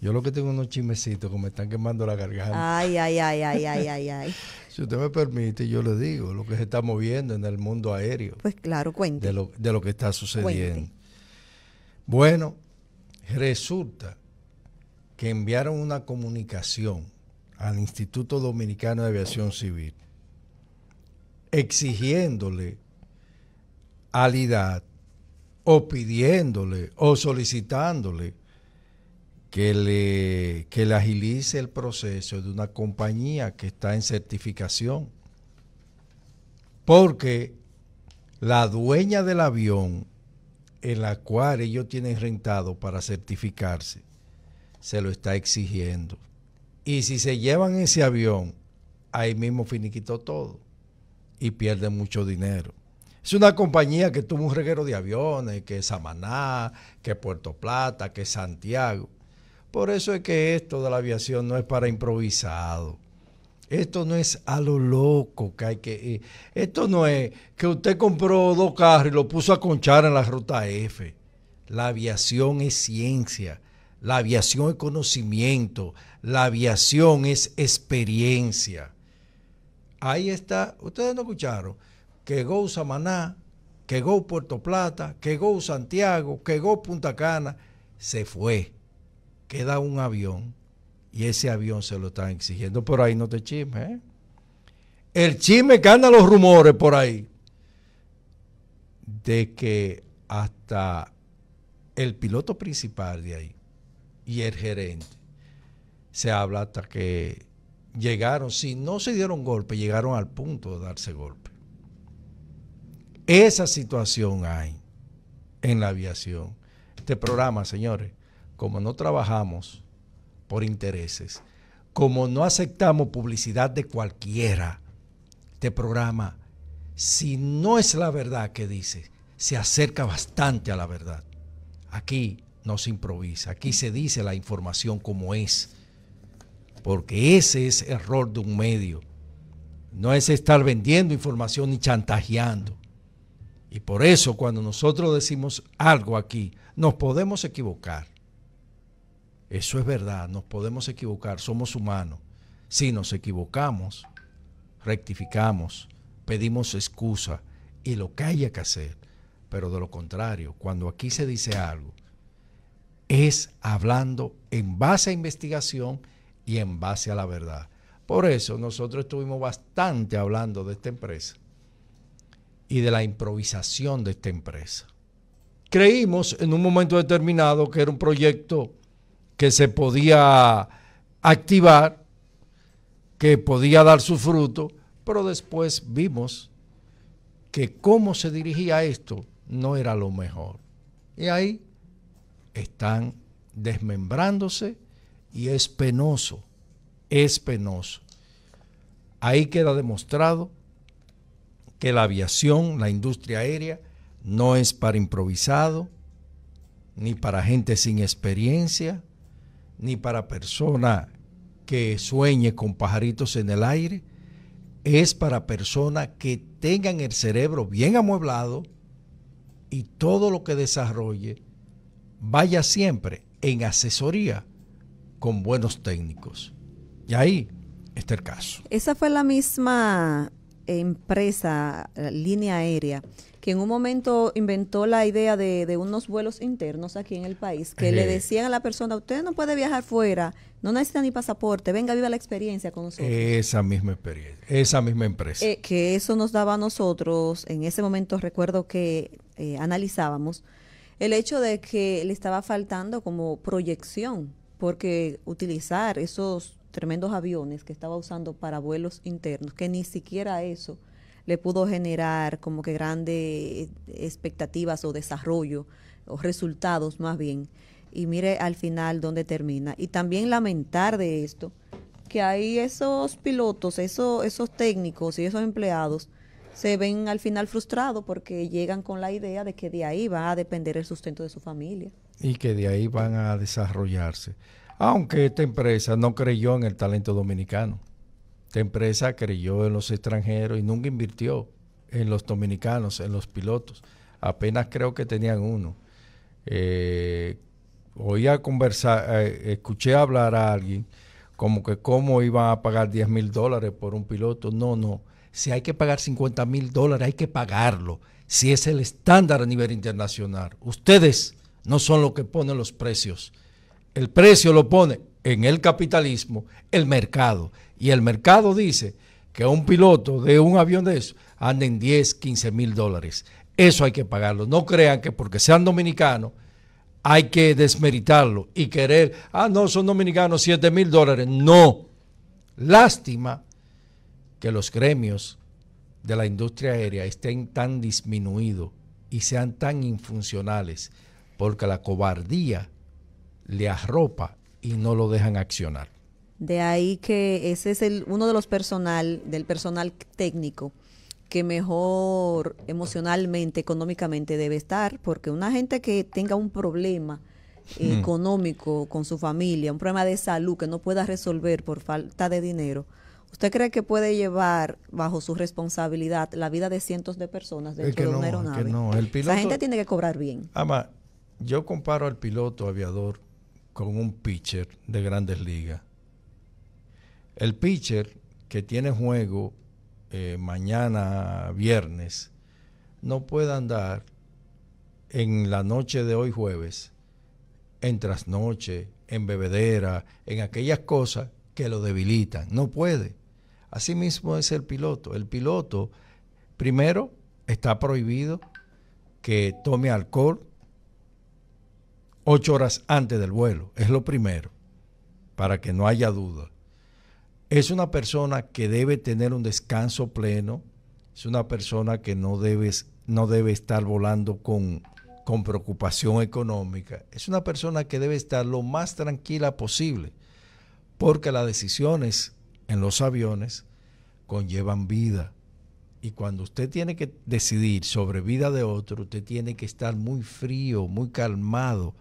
Yo lo que tengo unos chismecitos que me están quemando la garganta. Ay, ay, ay, ay, ay, ay, si usted me permite, yo le digo lo que se está moviendo en el mundo aéreo. Pues claro, cuente. De lo, que está sucediendo. Bueno, resulta que enviaron una comunicación al Instituto Dominicano de Aviación Civil exigiéndole alidad o pidiéndole o solicitándole que le, agilice el proceso de una compañía que está en certificación. Porque la dueña del avión en la cual ellos tienen rentado para certificarse, se lo está exigiendo. Y si se llevan ese avión, ahí mismo finiquito todo y pierden mucho dinero. Es una compañía que tuvo un reguero de aviones, que es Samaná, que Puerto Plata, que Santiago. Por eso es que esto de la aviación no es para improvisado. Esto no es a lo loco que hay que... Esto no es que usted compró dos carros y lo puso a conchar en la ruta F. La aviación es ciencia, la aviación es conocimiento, la aviación es experiencia. Ahí está, ustedes no escucharon, que Go Samaná, que Go Puerto Plata, que Go Santiago, que Go Punta Cana, se fue queda un avión y ese avión se lo están exigiendo. Por ahí no te chisme. ¿eh? El chisme que los rumores por ahí de que hasta el piloto principal de ahí y el gerente se habla hasta que llegaron, si no se dieron golpe, llegaron al punto de darse golpe. Esa situación hay en la aviación. Este programa, señores, como no trabajamos por intereses, como no aceptamos publicidad de cualquiera, este programa, si no es la verdad que dice, se acerca bastante a la verdad. Aquí no se improvisa, aquí se dice la información como es, porque ese es error de un medio. No es estar vendiendo información ni chantajeando. Y por eso cuando nosotros decimos algo aquí, nos podemos equivocar. Eso es verdad, nos podemos equivocar, somos humanos. Si nos equivocamos, rectificamos, pedimos excusa y lo que haya que hacer. Pero de lo contrario, cuando aquí se dice algo, es hablando en base a investigación y en base a la verdad. Por eso nosotros estuvimos bastante hablando de esta empresa y de la improvisación de esta empresa. Creímos en un momento determinado que era un proyecto que se podía activar, que podía dar su fruto, pero después vimos que cómo se dirigía esto no era lo mejor. Y ahí están desmembrándose y es penoso, es penoso. Ahí queda demostrado que la aviación, la industria aérea, no es para improvisado, ni para gente sin experiencia, ni para persona que sueñe con pajaritos en el aire, es para personas que tengan el cerebro bien amueblado y todo lo que desarrolle vaya siempre en asesoría con buenos técnicos. Y ahí está el caso. Esa fue la misma empresa, línea aérea, que en un momento inventó la idea de, unos vuelos internos aquí en el país, que le decían a la persona, usted no puede viajar fuera, no necesita ni pasaporte, venga, viva la experiencia con nosotros. Esa misma experiencia, esa misma empresa. Eh, que eso nos daba a nosotros, en ese momento recuerdo que eh, analizábamos el hecho de que le estaba faltando como proyección, porque utilizar esos tremendos aviones que estaba usando para vuelos internos, que ni siquiera eso le pudo generar como que grandes eh, expectativas o desarrollo o resultados más bien. Y mire al final dónde termina. Y también lamentar de esto que ahí esos pilotos, esos, esos técnicos y esos empleados se ven al final frustrados porque llegan con la idea de que de ahí va a depender el sustento de su familia. Y que de ahí van a desarrollarse. Aunque esta empresa no creyó en el talento dominicano. Esta empresa creyó en los extranjeros y nunca invirtió en los dominicanos, en los pilotos. Apenas creo que tenían uno. Eh, a conversar, eh, escuché hablar a alguien como que cómo iban a pagar 10 mil dólares por un piloto. No, no. Si hay que pagar 50 mil dólares, hay que pagarlo. Si es el estándar a nivel internacional. Ustedes no son los que ponen los precios. El precio lo pone en el capitalismo el mercado. Y el mercado dice que un piloto de un avión de eso anda en 10, 15 mil dólares. Eso hay que pagarlo. No crean que porque sean dominicanos hay que desmeritarlo y querer, ah, no, son dominicanos, 7 mil dólares. No. Lástima que los gremios de la industria aérea estén tan disminuidos y sean tan infuncionales, porque la cobardía le arropa y no lo dejan accionar. De ahí que ese es el, uno de los personal, del personal técnico que mejor emocionalmente, económicamente debe estar, porque una gente que tenga un problema económico con su familia, un problema de salud que no pueda resolver por falta de dinero, ¿usted cree que puede llevar bajo su responsabilidad la vida de cientos de personas de una aeronave? La gente tiene que cobrar bien. Ama, yo comparo al piloto aviador con un pitcher de grandes ligas. El pitcher que tiene juego eh, mañana viernes no puede andar en la noche de hoy jueves, en trasnoche, en bebedera, en aquellas cosas que lo debilitan. No puede. Asimismo es el piloto. El piloto, primero, está prohibido que tome alcohol ocho horas antes del vuelo, es lo primero, para que no haya duda. Es una persona que debe tener un descanso pleno, es una persona que no, no debe estar volando con, con preocupación económica, es una persona que debe estar lo más tranquila posible, porque las decisiones en los aviones conllevan vida. Y cuando usted tiene que decidir sobre vida de otro, usted tiene que estar muy frío, muy calmado,